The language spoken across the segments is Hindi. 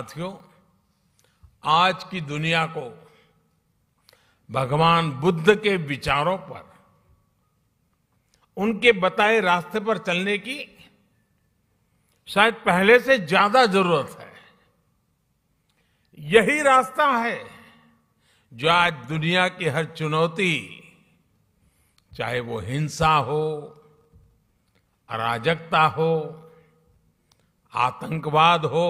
साथियों आज की दुनिया को भगवान बुद्ध के विचारों पर उनके बताए रास्ते पर चलने की शायद पहले से ज्यादा जरूरत है यही रास्ता है जो आज दुनिया की हर चुनौती चाहे वो हिंसा हो अराजकता हो आतंकवाद हो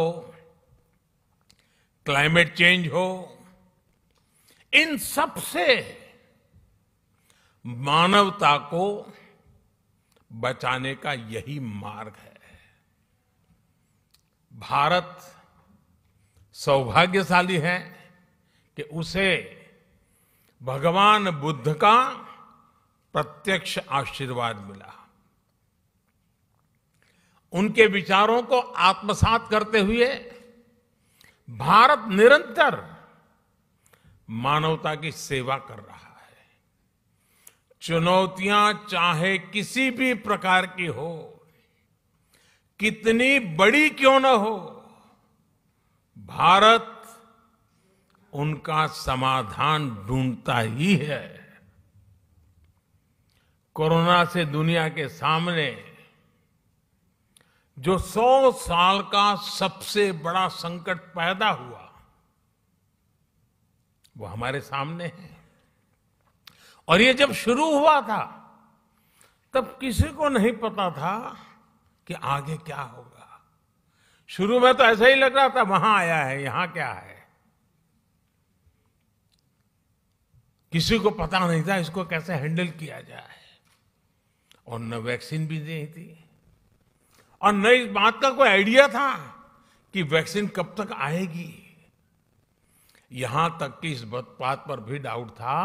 क्लाइमेट चेंज हो इन सब से मानवता को बचाने का यही मार्ग है भारत सौभाग्यशाली है कि उसे भगवान बुद्ध का प्रत्यक्ष आशीर्वाद मिला उनके विचारों को आत्मसात करते हुए भारत निरंतर मानवता की सेवा कर रहा है चुनौतियां चाहे किसी भी प्रकार की हो कितनी बड़ी क्यों न हो भारत उनका समाधान ढूंढता ही है कोरोना से दुनिया के सामने जो सौ साल का सबसे बड़ा संकट पैदा हुआ वो हमारे सामने है और ये जब शुरू हुआ था तब किसी को नहीं पता था कि आगे क्या होगा शुरू में तो ऐसा ही लग रहा था वहां आया है यहां क्या है किसी को पता नहीं था इसको कैसे हैंडल किया जाए और न वैक्सीन भी नहीं थी और न इस बात का कोई आइडिया था कि वैक्सीन कब तक आएगी यहां तक कि इस बात पर भी डाउट था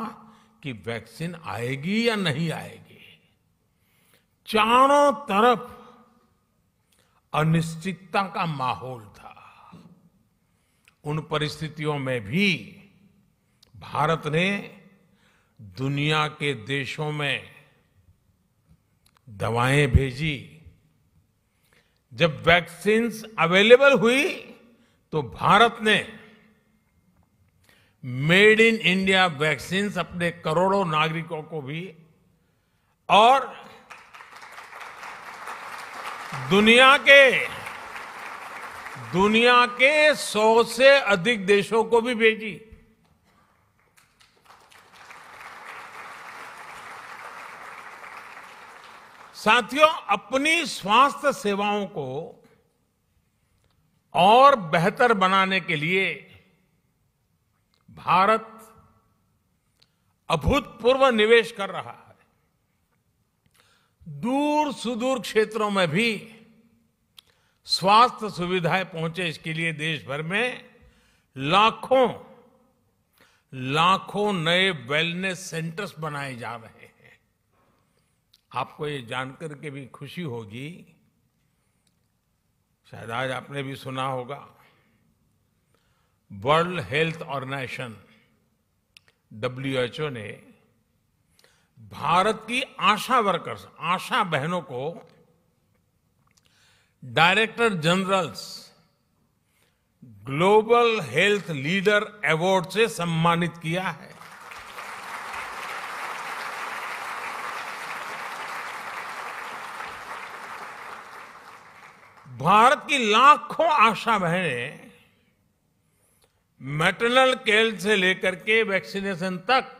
कि वैक्सीन आएगी या नहीं आएगी चारों तरफ अनिश्चितता का माहौल था उन परिस्थितियों में भी भारत ने दुनिया के देशों में दवाएं भेजी जब वैक्सीन अवेलेबल हुई तो भारत ने मेड इन इंडिया वैक्सीन अपने करोड़ों नागरिकों को भी और दुनिया के दुनिया के सौ से अधिक देशों को भी भेजी साथियों अपनी स्वास्थ्य सेवाओं को और बेहतर बनाने के लिए भारत अभूतपूर्व निवेश कर रहा है दूर सुदूर क्षेत्रों में भी स्वास्थ्य सुविधाएं पहुंचे इसके लिए देश भर में लाखों लाखों नए वेलनेस सेंटर्स बनाए जा रहे हैं आपको ये जानकर के भी खुशी होगी शायद आज आपने भी सुना होगा वर्ल्ड हेल्थ ऑर्गेनाइजेशन डब्ल्यूएचओ ने भारत की आशा वर्कर्स आशा बहनों को director generals global health leader award से सम्मानित किया है भारत की लाखों आशा बहनें मेटरनल केल से लेकर के वैक्सीनेशन तक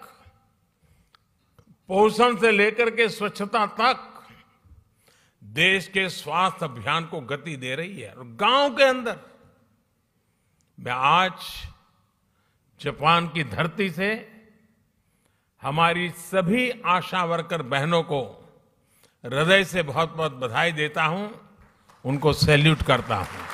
पोषण से लेकर के स्वच्छता तक देश के स्वास्थ्य अभियान को गति दे रही है और गांव के अंदर मैं आज जापान की धरती से हमारी सभी आशा वर्कर बहनों को हृदय से बहुत बहुत बधाई देता हूं उनको सैल्यूट करता हूँ